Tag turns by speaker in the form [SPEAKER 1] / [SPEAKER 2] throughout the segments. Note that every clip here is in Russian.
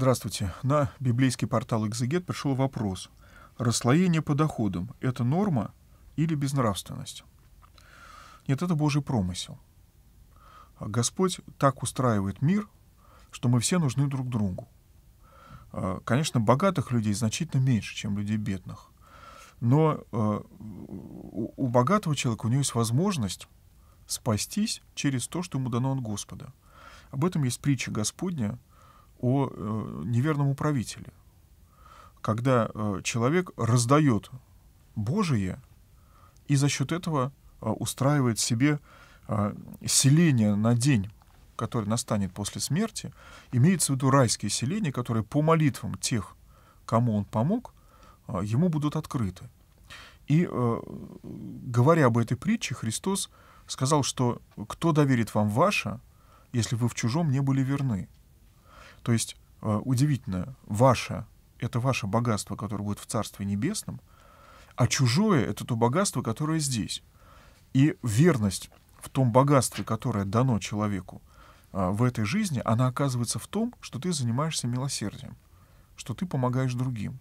[SPEAKER 1] Здравствуйте. На библейский портал «Экзегет» пришел вопрос. Расслоение по доходам – это норма или безнравственность? Нет, это Божий промысел. А Господь так устраивает мир, что мы все нужны друг другу. А, конечно, богатых людей значительно меньше, чем людей бедных. Но а, у богатого человека у него есть возможность спастись через то, что ему дано от Господа. Об этом есть притча Господня, о э, неверном управителе, когда э, человек раздает Божие и за счет этого э, устраивает себе селение на день, который настанет после смерти, имеется в виду райские селения, которые по молитвам тех, кому он помог, ему будут открыты. И говоря об этой притче, Христос сказал, что кто доверит вам ваше, если вы в чужом не были верны. То есть э, удивительно, ваше — это ваше богатство, которое будет в Царстве Небесном, а чужое — это то богатство, которое здесь. И верность в том богатстве, которое дано человеку э, в этой жизни, она оказывается в том, что ты занимаешься милосердием, что ты помогаешь другим.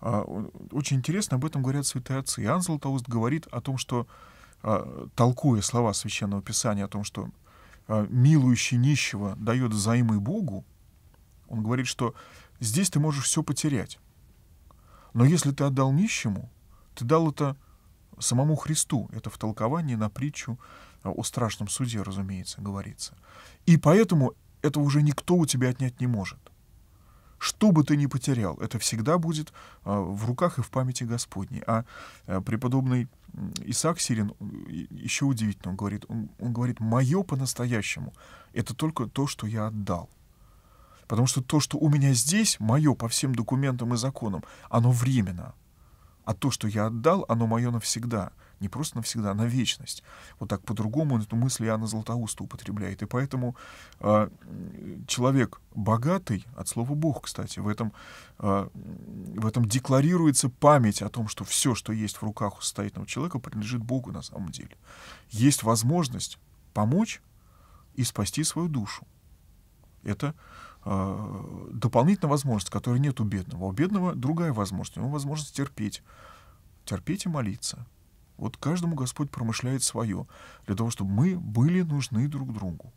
[SPEAKER 1] Э, очень интересно об этом говорят святые отцы. Иоанн Златоуст говорит о том, что, толкуя слова Священного Писания о том, что милующий нищего дает взаймы Богу, он говорит, что здесь ты можешь все потерять. Но если ты отдал нищему, ты дал это самому Христу. Это в толковании на притчу о страшном суде, разумеется, говорится. И поэтому этого уже никто у тебя отнять не может. Что бы ты ни потерял, это всегда будет а, в руках и в памяти Господней. А, а преподобный Исаак Сирин э, еще удивительно, он говорит, он, он говорит, мое по-настоящему, это только то, что я отдал. Потому что то, что у меня здесь, мое по всем документам и законам, оно временно. А то, что я отдал, оно мое навсегда. Не просто навсегда, а на вечность. Вот так по-другому эту мысль Иоанна Златоуста употребляет. И поэтому э, человек богатый, от слова «бог», кстати, в этом, э, в этом декларируется память о том, что все, что есть в руках у состоятельного человека, принадлежит Богу на самом деле. Есть возможность помочь и спасти свою душу. Это э, дополнительная возможность, которой нет у бедного. У бедного другая возможность. У него возможность терпеть. Терпеть и молиться. Вот каждому Господь промышляет свое, для того, чтобы мы были нужны друг другу.